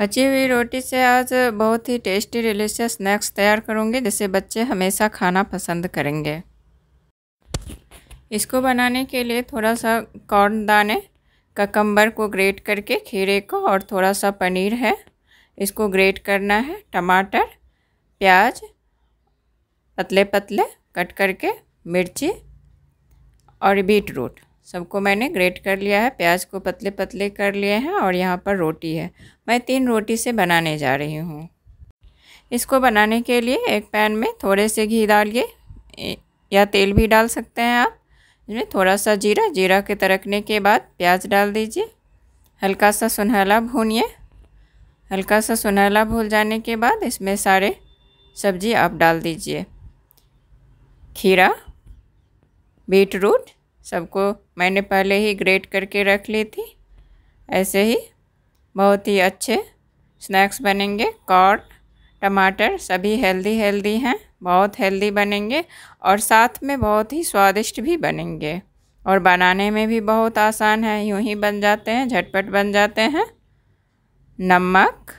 बची हुई रोटी से आज बहुत ही टेस्टी डिलीशियस स्नैक्स तैयार करूँगी जिसे बच्चे हमेशा खाना पसंद करेंगे इसको बनाने के लिए थोड़ा सा कॉर्न दाने ककम्बर को ग्रेट करके खीरे को और थोड़ा सा पनीर है इसको ग्रेट करना है टमाटर प्याज पतले पतले कट करके मिर्ची और बीट रूट सबको मैंने ग्रेट कर लिया है प्याज को पतले पतले कर लिए हैं और यहाँ पर रोटी है मैं तीन रोटी से बनाने जा रही हूँ इसको बनाने के लिए एक पैन में थोड़े से घी डालिए या तेल भी डाल सकते हैं आप इसमें थोड़ा सा जीरा जीरा के तरकने के बाद प्याज डाल दीजिए हल्का सा सुनहला भूनिए हल्का सा सुनहला भूल जाने के बाद इसमें सारे सब्जी आप डाल दीजिए खीरा बीट रूट सबको मैंने पहले ही ग्रेट करके रख ली थी ऐसे ही बहुत ही अच्छे स्नैक्स बनेंगे कॉर्न टमाटर सभी हेल्दी हेल्दी हैं बहुत हेल्दी बनेंगे और साथ में बहुत ही स्वादिष्ट भी बनेंगे और बनाने में भी बहुत आसान है यूं ही बन जाते हैं झटपट बन जाते हैं नमक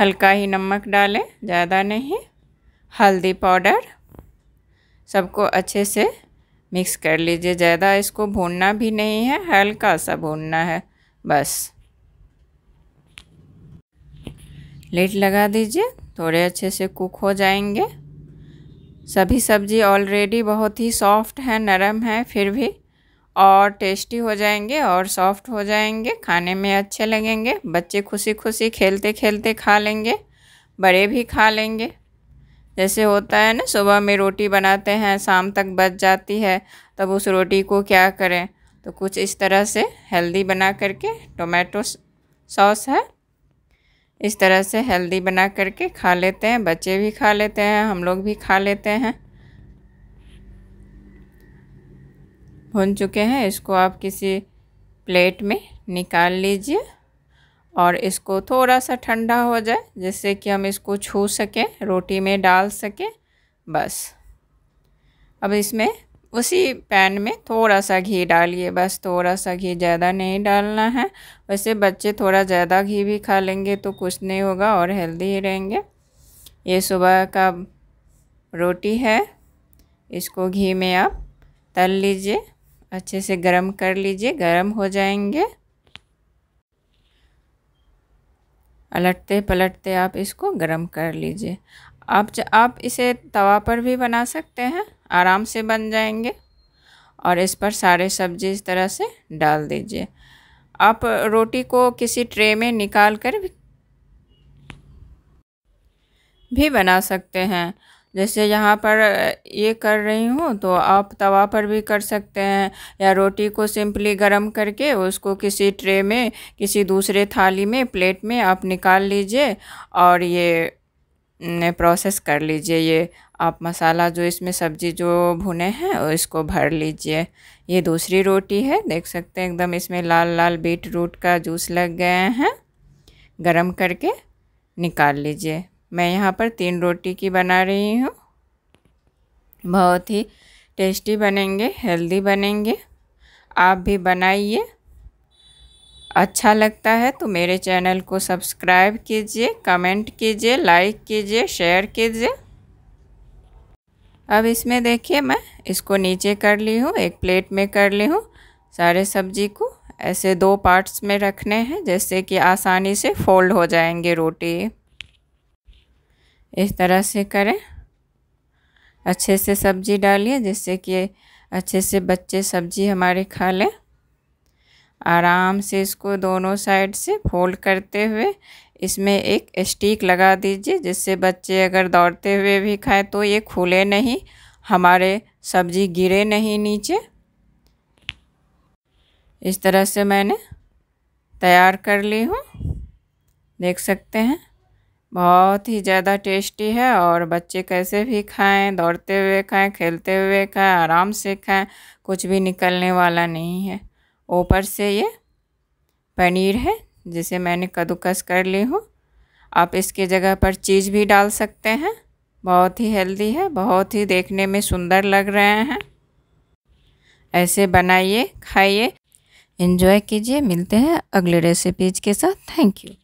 हल्का ही नमक डालें ज़्यादा नहीं हल्दी पाउडर सबको अच्छे से मिक्स कर लीजिए ज़्यादा इसको भूनना भी नहीं है हल्का सा भूनना है बस लेट लगा दीजिए थोड़े अच्छे से कुक हो जाएंगे सभी सब्जी ऑलरेडी बहुत ही सॉफ्ट है नरम है फिर भी और टेस्टी हो जाएंगे और सॉफ्ट हो जाएंगे खाने में अच्छे लगेंगे बच्चे खुशी खुशी खेलते खेलते खा लेंगे बड़े भी खा लेंगे जैसे होता है ना सुबह में रोटी बनाते हैं शाम तक बच जाती है तब उस रोटी को क्या करें तो कुछ इस तरह से हेल्दी बना करके टोमेटो सॉस है इस तरह से हेल्दी बना करके खा लेते हैं बच्चे भी खा लेते हैं हम लोग भी खा लेते हैं भुन चुके हैं इसको आप किसी प्लेट में निकाल लीजिए और इसको थोड़ा सा ठंडा हो जाए जिससे कि हम इसको छू सकें रोटी में डाल सकें बस अब इसमें उसी पैन में थोड़ा सा घी डालिए बस थोड़ा सा घी ज़्यादा नहीं डालना है वैसे बच्चे थोड़ा ज़्यादा घी भी खा लेंगे तो कुछ नहीं होगा और हेल्दी ही रहेंगे ये सुबह का रोटी है इसको घी में आप तल लीजिए अच्छे से गरम कर लीजिए गरम हो जाएंगे पलटते पलटते आप इसको गर्म कर लीजिए आप आप इसे तवा पर भी बना सकते हैं आराम से बन जाएंगे और इस पर सारे सब्जी इस तरह से डाल दीजिए आप रोटी को किसी ट्रे में निकाल कर भी, भी बना सकते हैं जैसे यहाँ पर ये कर रही हूँ तो आप तवा पर भी कर सकते हैं या रोटी को सिंपली गरम करके उसको किसी ट्रे में किसी दूसरे थाली में प्लेट में आप निकाल लीजिए और ये प्रोसेस कर लीजिए ये आप मसाला जो इसमें सब्जी जो भुने हैं इसको भर लीजिए ये दूसरी रोटी है देख सकते हैं एकदम इसमें लाल लाल बीट रूट का जूस लग गए हैं गरम करके निकाल लीजिए मैं यहाँ पर तीन रोटी की बना रही हूँ बहुत ही टेस्टी बनेंगे हेल्दी बनेंगे आप भी बनाइए अच्छा लगता है तो मेरे चैनल को सब्सक्राइब कीजिए कमेंट कीजिए लाइक कीजिए शेयर कीजिए अब इसमें देखिए मैं इसको नीचे कर ली हूँ एक प्लेट में कर ली हूँ सारे सब्जी को ऐसे दो पार्ट्स में रखने हैं जैसे कि आसानी से फोल्ड हो जाएंगे रोटी इस तरह से करें अच्छे से सब्ज़ी डालिए जिससे कि अच्छे से बच्चे सब्ज़ी हमारे खा लें आराम से इसको दोनों साइड से फोल्ड करते हुए इसमें एक स्टिक लगा दीजिए जिससे बच्चे अगर दौड़ते हुए भी खाएं तो ये खुले नहीं हमारे सब्ज़ी गिरे नहीं नीचे इस तरह से मैंने तैयार कर ली हूँ देख सकते हैं बहुत ही ज़्यादा टेस्टी है और बच्चे कैसे भी खाएं दौड़ते हुए खाएं खेलते हुए खाएं आराम से खाएं कुछ भी निकलने वाला नहीं है ऊपर से ये पनीर है जिसे मैंने कद्दूकस कर ली हूँ आप इसके जगह पर चीज़ भी डाल सकते हैं बहुत ही हेल्दी है बहुत ही देखने में सुंदर लग रहे हैं ऐसे बनाइए खाइए इन्जॉय कीजिए मिलते हैं अगले रेसिपीज के साथ थैंक यू